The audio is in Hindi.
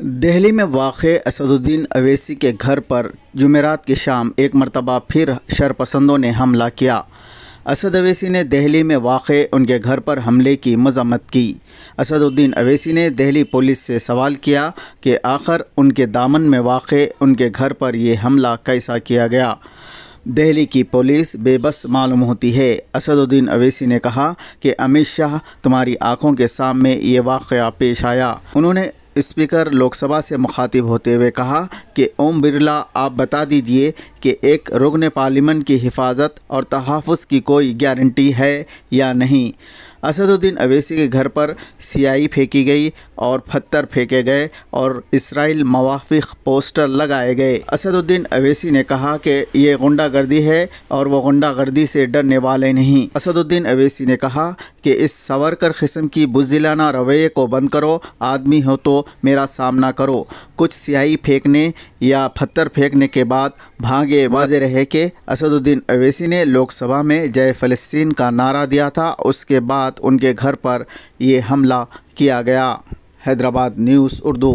दिल्ली में वाक़ असदुद्दीन अवैसी के घर पर जुमेरात की शाम एक मरतबा फिर शरपसंदों ने हमला किया असद अवेसी ने दहली में वाक़ उनके घर पर हमले की मजम्मत की असदुद्दीन अवैसी ने दहली पुलिस से सवाल किया कि आखिर उनके दामन में वाक़ उनके घर पर यह हमला कैसा किया गया दिल्ली की पुलिस बेबस मालूम होती है असदुद्दीन अवैसी ने कहा कि अमित शाह तुम्हारी आंखों के सामने ये वाक़ पेश आया उन्होंने स्पीकर लोकसभा से मुखातिब होते हुए कहा कि ओम बिरला आप बता दीजिए कि एक रुकन पार्लियामेंट की हिफाजत और तहफ़ की कोई गारंटी है या नहीं असदुद्दीन अवैसी के घर पर सियाही फेंकी गई और पत्थर फेंके गए और इसराइल मवाफिक पोस्टर लगाए गए असदुद्दीन अवैसी ने कहा कि ये गुंडागर्दी है और वो गुंडागर्दी से डरने वाले नहीं असदुद्दीन अवैसी ने कहा कि इस सवरकर किस्म की बुजिलाना रवैये को बंद करो आदमी हो तो मेरा सामना करो कुछ सियाही फेंकने या पत्थर फेंकने के बाद भाग आगे वाज रहे कि असदुद्दीन अवैसी ने लोकसभा में जय फ़लस्तीन का नारा दिया था उसके बाद उनके घर पर ये हमला किया गया हैदराबाद न्यूज़ उर्दू